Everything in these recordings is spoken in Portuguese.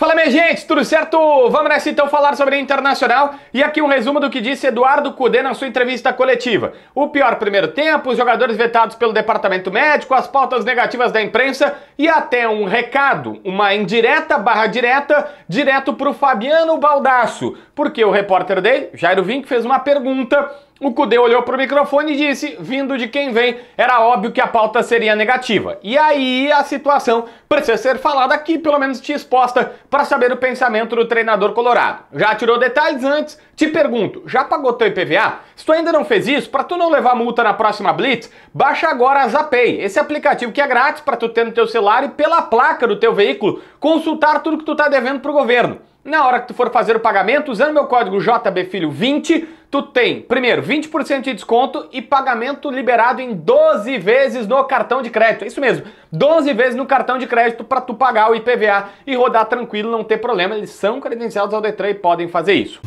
Fala minha gente, tudo certo? Vamos nessa então falar sobre a Internacional e aqui um resumo do que disse Eduardo Cudê na sua entrevista coletiva. O pior primeiro tempo, os jogadores vetados pelo departamento médico, as pautas negativas da imprensa e até um recado, uma indireta barra direta, direto pro Fabiano Baldasso, porque o repórter dele, Jairo Vink, fez uma pergunta o Cudê olhou para o microfone e disse: vindo de quem vem, era óbvio que a pauta seria negativa. E aí a situação precisa ser falada aqui, pelo menos te exposta, para saber o pensamento do treinador colorado. Já tirou detalhes antes? Te pergunto: já pagou teu IPVA? Se tu ainda não fez isso, para tu não levar multa na próxima Blitz, baixa agora a Zapay, esse aplicativo que é grátis para tu ter no teu celular e pela placa do teu veículo consultar tudo que tu tá devendo pro governo. Na hora que tu for fazer o pagamento, usando meu código JBFilho20, tu tem, primeiro, 20% de desconto e pagamento liberado em 12 vezes no cartão de crédito. Isso mesmo, 12 vezes no cartão de crédito para tu pagar o IPVA e rodar tranquilo, não ter problema. Eles são credenciados ao Detran e podem fazer isso.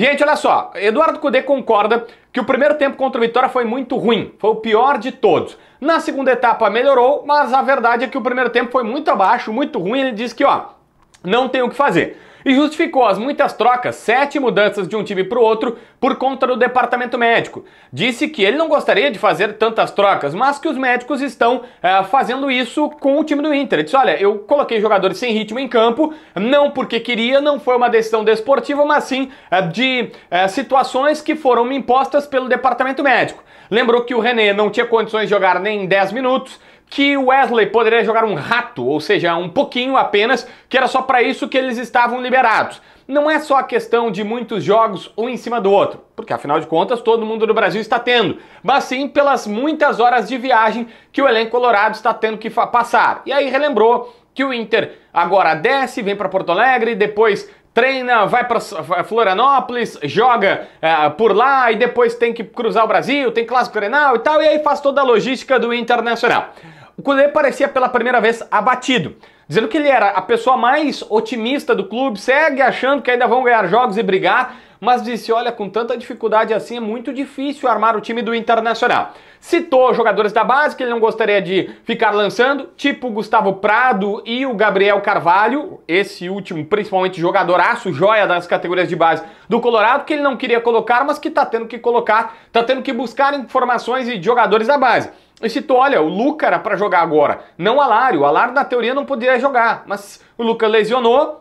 Gente, olha só, Eduardo Cudê concorda que o primeiro tempo contra o Vitória foi muito ruim, foi o pior de todos. Na segunda etapa melhorou, mas a verdade é que o primeiro tempo foi muito abaixo, muito ruim. Ele diz que, ó, não tem o que fazer. E justificou as muitas trocas, sete mudanças de um time para o outro, por conta do departamento médico. Disse que ele não gostaria de fazer tantas trocas, mas que os médicos estão é, fazendo isso com o time do Inter. Ele disse: olha, eu coloquei jogadores sem ritmo em campo, não porque queria, não foi uma decisão desportiva, mas sim é, de é, situações que foram me impostas pelo departamento médico. Lembrou que o René não tinha condições de jogar nem 10 minutos, que Wesley poderia jogar um rato, ou seja, um pouquinho apenas, que era só para isso que eles estavam liberados. Não é só a questão de muitos jogos um em cima do outro, porque afinal de contas todo mundo do Brasil está tendo, mas sim pelas muitas horas de viagem que o elenco colorado está tendo que passar. E aí relembrou que o Inter agora desce, vem para Porto Alegre, depois treina, vai para Florianópolis, joga eh, por lá e depois tem que cruzar o Brasil, tem clássico renal e tal, e aí faz toda a logística do Internacional o Cudê parecia pela primeira vez abatido, dizendo que ele era a pessoa mais otimista do clube, segue achando que ainda vão ganhar jogos e brigar, mas disse: olha, com tanta dificuldade assim é muito difícil armar o time do Internacional. Citou jogadores da base que ele não gostaria de ficar lançando, tipo Gustavo Prado e o Gabriel Carvalho, esse último, principalmente jogadoraço, joia das categorias de base do Colorado, que ele não queria colocar, mas que tá tendo que colocar, tá tendo que buscar informações de jogadores da base. E citou, olha, o Luca era para jogar agora, não o Alário. O Alário, na teoria, não poderia jogar, mas o Luca lesionou,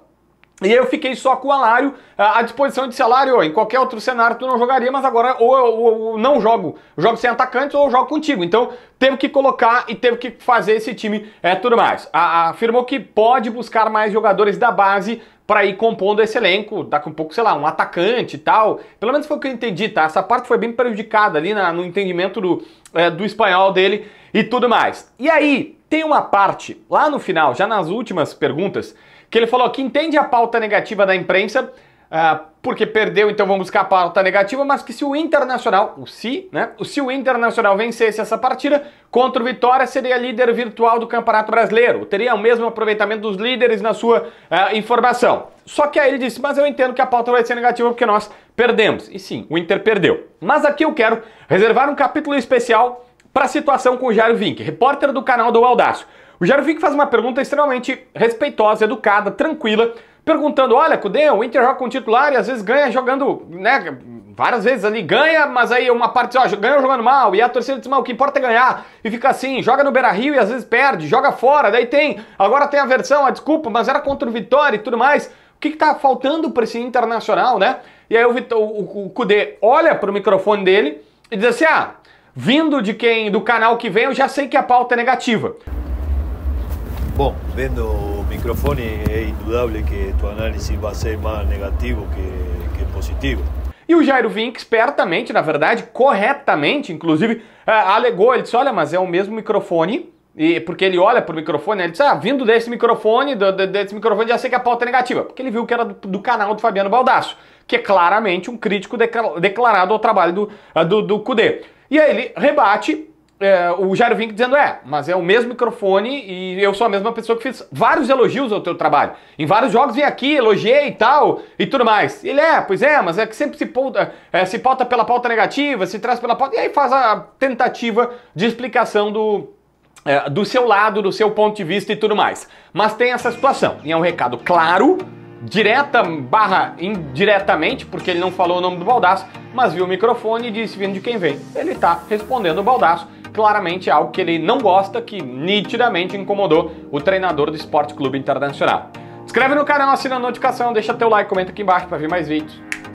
e eu fiquei só com o Alário, eh, à disposição de salário, em qualquer outro cenário tu não jogaria, mas agora ou eu, ou eu não jogo, jogo sem atacante ou jogo contigo. Então teve que colocar e teve que fazer esse time é, tudo mais. A, afirmou que pode buscar mais jogadores da base para ir compondo esse elenco, tá com um pouco, sei lá, um atacante e tal. Pelo menos foi o que eu entendi, tá? Essa parte foi bem prejudicada ali na, no entendimento do, é, do espanhol dele e tudo mais. E aí, tem uma parte, lá no final, já nas últimas perguntas, que ele falou que entende a pauta negativa da imprensa, ah, porque perdeu, então vamos buscar a pauta negativa, mas que se o Internacional, o se, né? O se o Internacional vencesse essa partida contra o Vitória, seria líder virtual do Campeonato Brasileiro. Teria o mesmo aproveitamento dos líderes na sua ah, informação. Só que aí ele disse, mas eu entendo que a pauta vai ser negativa porque nós perdemos. E sim, o Inter perdeu. Mas aqui eu quero reservar um capítulo especial para a situação com o Jairo Vink, repórter do canal do Audácio. O Jairo Vick faz uma pergunta extremamente respeitosa, educada, tranquila, perguntando: olha, Cudê, o Inter joga com titular e às vezes ganha jogando, né? Várias vezes ali ganha, mas aí uma parte ó, ganha jogando mal, e a torcida diz: mal, o que importa é ganhar. E fica assim, joga no Beira Rio e às vezes perde, joga fora, daí tem. Agora tem a versão, a ah, desculpa, mas era contra o Vitória e tudo mais. O que, que tá faltando para esse internacional, né? E aí o, o, o Cudê olha pro microfone dele e diz assim: ah, vindo de quem do canal que vem, eu já sei que a pauta é negativa. Bom, vendo o microfone é indudável que tua análise vai ser mais negativo que, que positivo. E o Jairo Vink, espertamente, na verdade, corretamente, inclusive, é, alegou, ele disse, olha, mas é o mesmo microfone, e porque ele olha pro microfone, ele disse, ah, vindo desse microfone, do, desse microfone, já sei que a pauta é negativa, porque ele viu que era do, do canal do Fabiano Baldasso, que é claramente um crítico declarado ao trabalho do, do, do Cudê. E aí ele rebate é, o Jairo Vink dizendo, é, mas é o mesmo microfone e eu sou a mesma pessoa que fiz vários elogios ao teu trabalho. Em vários jogos vim aqui, elogiei e tal, e tudo mais. Ele é, pois é, mas é que sempre se pauta, é, se pauta pela pauta negativa, se traz pela pauta, e aí faz a tentativa de explicação do, é, do seu lado, do seu ponto de vista e tudo mais. Mas tem essa situação, e é um recado claro, direta barra indiretamente, porque ele não falou o nome do Baldaço, mas viu o microfone e disse vindo de quem vem. Ele tá respondendo o Baldaço claramente é algo que ele não gosta, que nitidamente incomodou o treinador do Esporte Clube Internacional. Inscreve no canal, assina a notificação, deixa teu like, comenta aqui embaixo para ver mais vídeos.